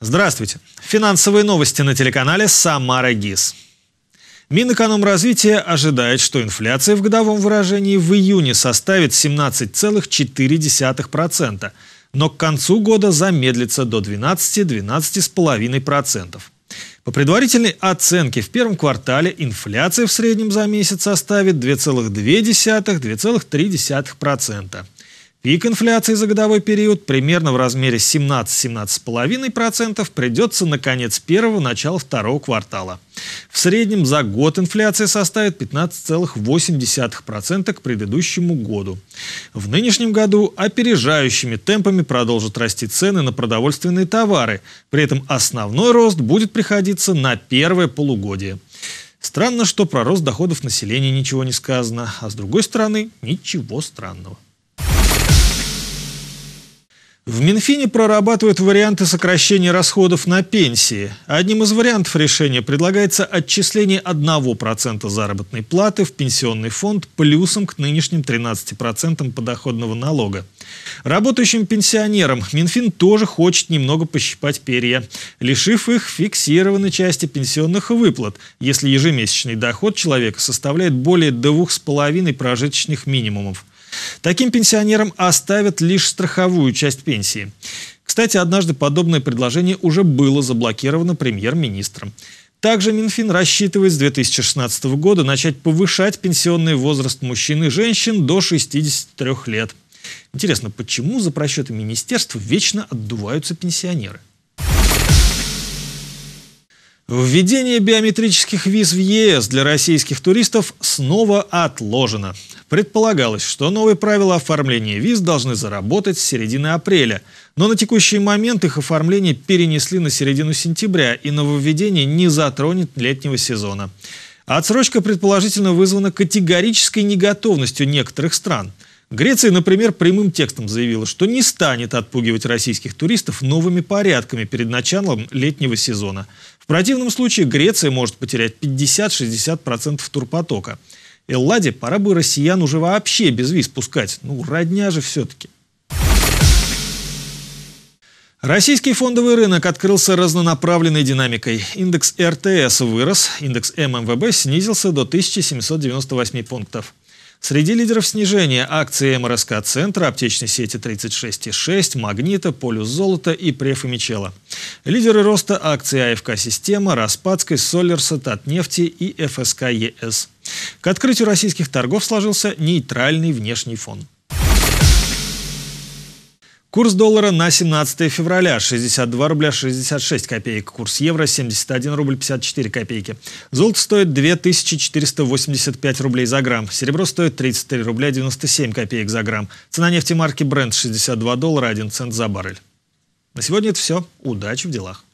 Здравствуйте. Финансовые новости на телеканале «Самара ГИС». Минэкономразвитие ожидает, что инфляция в годовом выражении в июне составит 17,4%, но к концу года замедлится до 12-12,5%. По предварительной оценке в первом квартале инфляция в среднем за месяц составит 2,2-2,3%. Пик инфляции за годовой период примерно в размере 17-17,5% придется на конец первого – начало второго квартала. В среднем за год инфляция составит 15,8% к предыдущему году. В нынешнем году опережающими темпами продолжат расти цены на продовольственные товары, при этом основной рост будет приходиться на первое полугодие. Странно, что про рост доходов населения ничего не сказано, а с другой стороны ничего странного. В Минфине прорабатывают варианты сокращения расходов на пенсии. Одним из вариантов решения предлагается отчисление 1% заработной платы в пенсионный фонд плюсом к нынешним 13% подоходного налога. Работающим пенсионерам Минфин тоже хочет немного пощипать перья, лишив их фиксированной части пенсионных выплат, если ежемесячный доход человека составляет более 2,5 прожиточных минимумов. Таким пенсионерам оставят лишь страховую часть пенсии. Кстати, однажды подобное предложение уже было заблокировано премьер-министром. Также Минфин рассчитывает с 2016 года начать повышать пенсионный возраст мужчин и женщин до 63 лет. Интересно, почему за просчеты министерств вечно отдуваются пенсионеры? Введение биометрических виз в ЕС для российских туристов снова отложено. Предполагалось, что новые правила оформления виз должны заработать с середины апреля. Но на текущий момент их оформление перенесли на середину сентября, и нововведение не затронет летнего сезона. Отсрочка предположительно вызвана категорической неготовностью некоторых стран. Греция, например, прямым текстом заявила, что не станет отпугивать российских туристов новыми порядками перед началом летнего сезона противном случае Греция может потерять 50-60% турпотока. Элладе пора бы россиян уже вообще без виз пускать. Ну, родня же все-таки. Российский фондовый рынок открылся разнонаправленной динамикой. Индекс РТС вырос, индекс ММВБ снизился до 1798 пунктов. Среди лидеров снижения акции МРСК-центра, аптечной сети 36,6, Магнита, Полюс Золота и и Префомичела. Лидеры роста акции АФК-система, Распадской, Солерса, Татнефти и ФСК ЕС. К открытию российских торгов сложился нейтральный внешний фон. Курс доллара на 17 февраля 62 рубля 66 копеек. Курс евро 71 рубль 54 копейки. Золото стоит 2485 рублей за грамм. Серебро стоит 33 рубля 97 копеек за грамм. Цена нефти марки Brent 62 доллара 1 цент за баррель. На сегодня это все. Удачи в делах.